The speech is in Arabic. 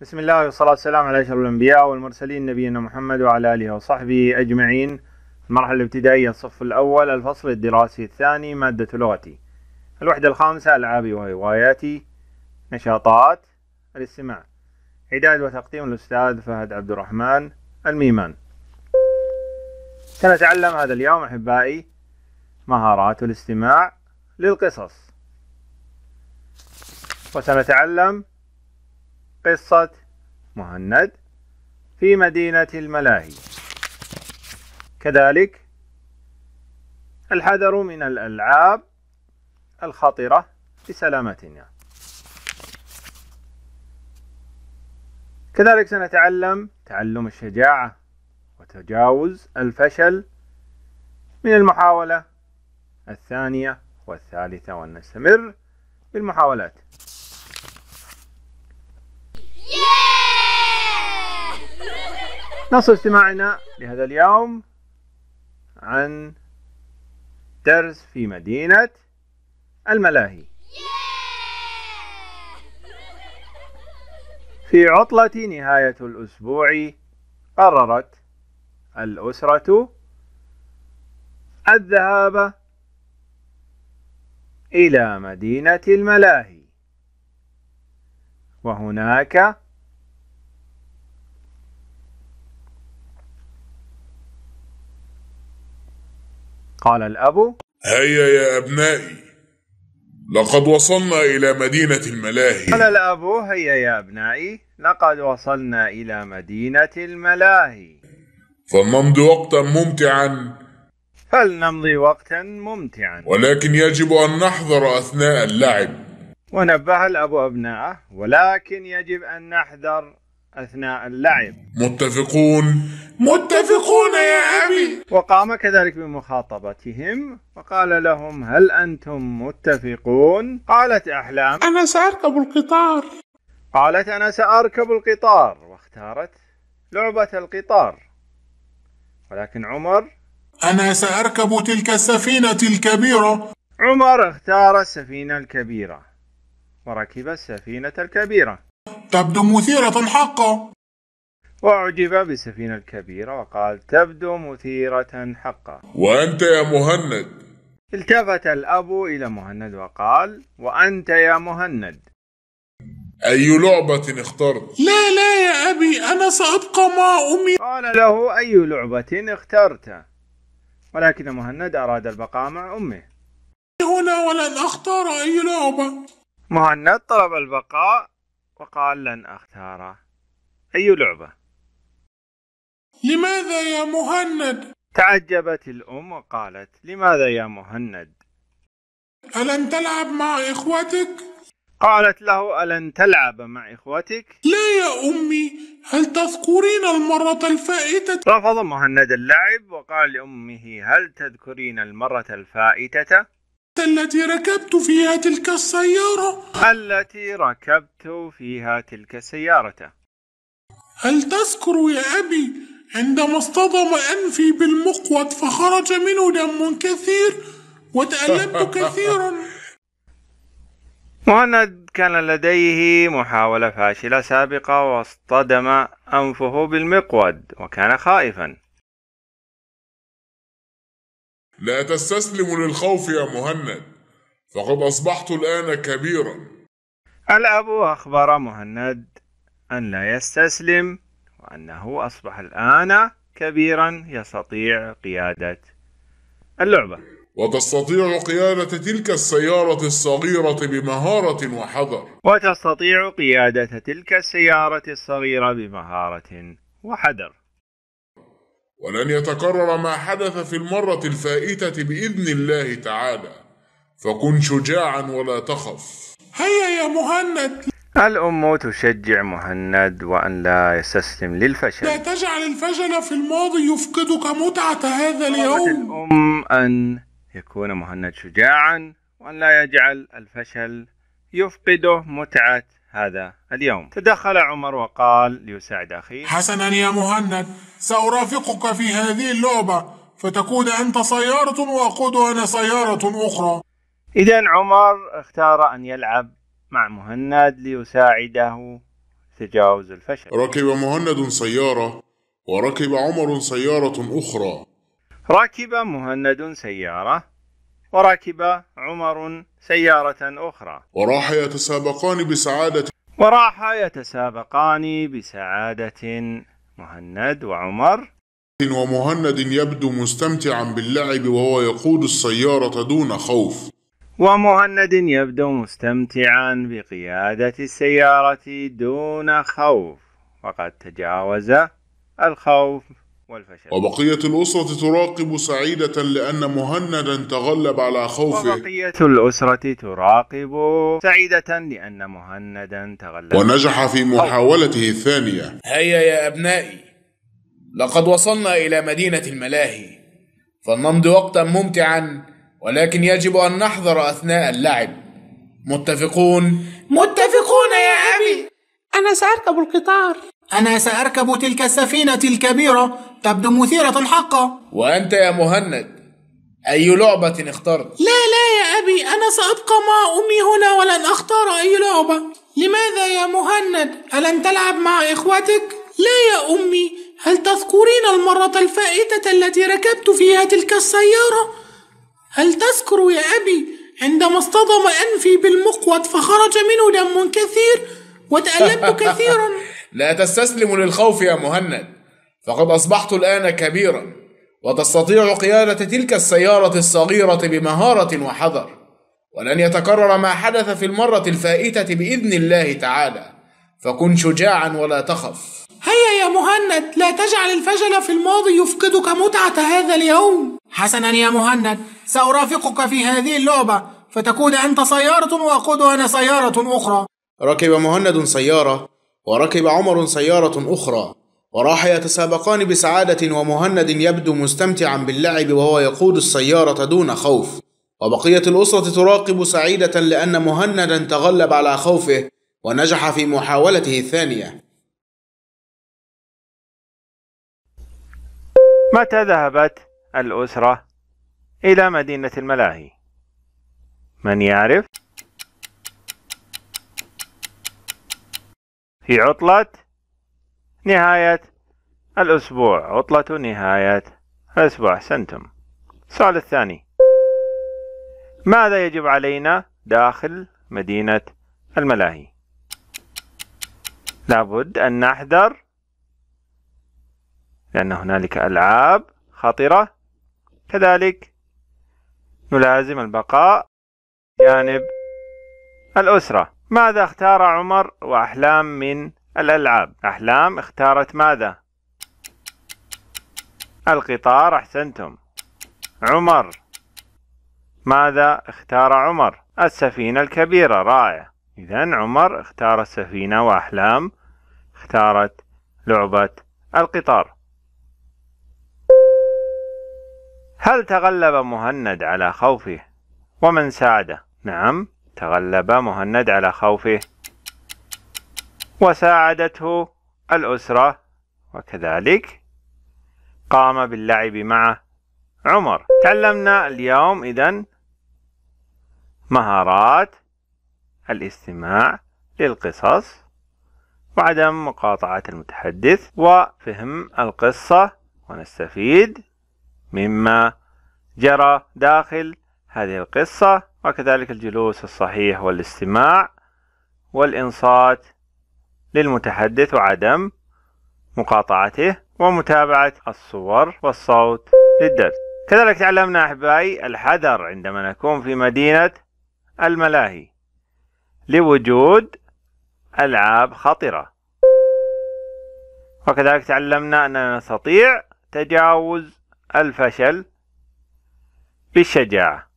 بسم الله والصلاة والسلام على أشرف الأنبياء والمرسلين نبينا محمد وعلى آله وصحبه أجمعين المرحلة الابتدائية الصف الأول الفصل الدراسي الثاني مادة لغتي الوحدة الخامسة ألعابي وهواياتي نشاطات الاستماع إعداد وتقديم الأستاذ فهد عبد الرحمن الميمان سنتعلم هذا اليوم أحبائي مهارات الاستماع للقصص وسنتعلم قصة مهند في مدينة الملاهي كذلك الحذر من الألعاب الخطرة لسلامتنا كذلك سنتعلم تعلم الشجاعة وتجاوز الفشل من المحاولة الثانية والثالثة ونستمر بالمحاولات نصل اجتماعنا لهذا اليوم عن درس في مدينة الملاهي في عطلة نهاية الأسبوع قررت الأسرة الذهاب إلى مدينة الملاهي وهناك قال الأب هيا يا أبنائي لقد وصلنا إلى مدينة الملاهي قال الأب هيا يا أبنائي لقد وصلنا إلى مدينة الملاهي فلنمضي وقتا ممتعا فلنمضي وقتا ممتعا ولكن يجب أن نحذر أثناء اللعب ونبه الأب أبناءه ولكن يجب أن نحذر أثناء اللعب متفقون متفقون يا أبي وقام كذلك بمخاطبتهم وقال لهم هل أنتم متفقون؟ قالت أحلام أنا سأركب القطار قالت أنا سأركب القطار واختارت لعبة القطار ولكن عمر أنا سأركب تلك السفينة الكبيرة عمر اختار السفينة الكبيرة وركب السفينة الكبيرة تبدو مثيرة حقا وأعجب بالسفينة الكبيرة وقال تبدو مثيرة حقا وأنت يا مهند التفت الأب إلى مهند وقال وأنت يا مهند أي لعبة اخترت؟ لا لا يا أبي أنا سأبقى مع أمي قال له أي لعبة اخترت؟ ولكن مهند أراد البقاء مع أمه هنا ولن أختار أي لعبة مهند طلب البقاء وقال لن أختاره أي لعبة؟ لماذا يا مهند؟ تعجبت الأم وقالت لماذا يا مهند؟ ألن تلعب مع إخوتك؟ قالت له ألن تلعب مع إخوتك؟ لا يا أمي هل تذكرين المرة الفائتة؟ رفض مهند اللعب وقال لأمه هل تذكرين المرة الفائتة؟ التي ركبت فيها تلك السيارة التي ركبت فيها تلك السيارة هل تذكر يا أبي عندما اصطدم أنفي بالمقود فخرج منه دم كثير وتألمت كثيرا مهند كان لديه محاولة فاشلة سابقة واصطدم أنفه بالمقود وكان خائفا لا تستسلم للخوف يا مهند فقد أصبحت الآن كبيرا الأب أخبر مهند أن لا يستسلم وأنه أصبح الآن كبيرا يستطيع قيادة اللعبة وتستطيع قيادة تلك السيارة الصغيرة بمهارة وحذر وتستطيع قيادة تلك السيارة الصغيرة بمهارة وحذر ولن يتكرر ما حدث في المرة الفائتة بإذن الله تعالى فكن شجاعا ولا تخف هيا يا مهند الأم تشجع مهند وأن لا يستسلم للفشل لا تجعل الفشل في الماضي يفقدك متعة هذا اليوم الأم أن يكون مهند شجاعا وأن لا يجعل الفشل يفقده متعة هذا اليوم تدخل عمر وقال ليساعد أخيه حسنا يا مهند سأرافقك في هذه اللعبة فتكون أنت سيارة وأقود أنا سيارة أخرى إذا عمر اختار أن يلعب مع مهند ليساعده تجاوز الفشل ركب مهند سيارة وركب عمر سيارة أخرى ركب مهند سيارة وركب عمر سيارة أخرى وراح يتسابقان بسعادة وراح يتسابقان بسعادة مهند وعمر ومهند يبدو مستمتعا باللعب وهو يقود السيارة دون خوف ومهند يبدو مستمتعا بقيادة السيارة دون خوف وقد تجاوز الخوف والفشل وبقية الأسرة تراقب سعيدة لأن مهندا تغلب على خوفه وبقية الأسرة تراقب سعيدة لأن مهندا تغلب ونجح في محاولته الثانية هيا يا أبنائي لقد وصلنا إلى مدينة الملاهي فلنمضي وقتا ممتعا ولكن يجب أن نحذر أثناء اللعب متفقون؟ متفقون يا أبي أنا سأركب القطار أنا سأركب تلك السفينة الكبيرة تبدو مثيرة حقا وأنت يا مهند أي لعبة اخترت؟ لا لا يا أبي أنا سأبقى مع أمي هنا ولن أختار أي لعبة لماذا يا مهند؟ ألن تلعب مع إخوتك؟ لا يا أمي هل تذكرين المرة الفائتة التي ركبت فيها تلك السيارة؟ هل تذكر يا أبي عندما اصطدم أنفي بالمقود فخرج منه دم كثير وتألمت كثيرا لا تستسلم للخوف يا مهند فقد أصبحت الآن كبيرا وتستطيع قيادة تلك السيارة الصغيرة بمهارة وحذر ولن يتكرر ما حدث في المرة الفائتة بإذن الله تعالى فكن شجاعا ولا تخف هيا يا مهند لا تجعل الفشل في الماضي يفقدك متعة هذا اليوم حسنا يا مهند سأرافقك في هذه اللعبة فتكون أنت سيارة وأقود أنا سيارة أخرى ركب مهند سيارة وركب عمر سيارة أخرى وراح يتسابقان بسعادة ومهند يبدو مستمتعا باللعب وهو يقود السيارة دون خوف وبقية الأسرة تراقب سعيدة لأن مهندا تغلب على خوفه ونجح في محاولته الثانية متى ذهبت الأسرة إلى مدينة الملاهي؟ من يعرف؟ في عطلة نهاية الأسبوع عطلة نهاية الأسبوع أحسنتم السؤال الثاني ماذا يجب علينا داخل مدينة الملاهي لابد أن نحذر لأن هنالك ألعاب خطرة كذلك نلازم البقاء جانب الأسرة ماذا اختار عمر وأحلام من الألعاب أحلام اختارت ماذا القطار أحسنتم عمر ماذا اختار عمر السفينة الكبيرة رائع إذا عمر اختار السفينة وأحلام اختارت لعبة القطار هل تغلب مهند على خوفه ومن ساعده نعم تغلب مهند على خوفه وساعدته الأسرة وكذلك قام باللعب مع عمر تعلمنا اليوم إذا مهارات الاستماع للقصص وعدم مقاطعة المتحدث وفهم القصة ونستفيد مما جرى داخل هذه القصة وكذلك الجلوس الصحيح والاستماع والإنصات للمتحدث وعدم مقاطعته ومتابعة الصور والصوت للدرس كذلك تعلمنا أحبائي الحذر عندما نكون في مدينة الملاهي لوجود ألعاب خطرة وكذلك تعلمنا أننا نستطيع تجاوز الفشل بالشجاعة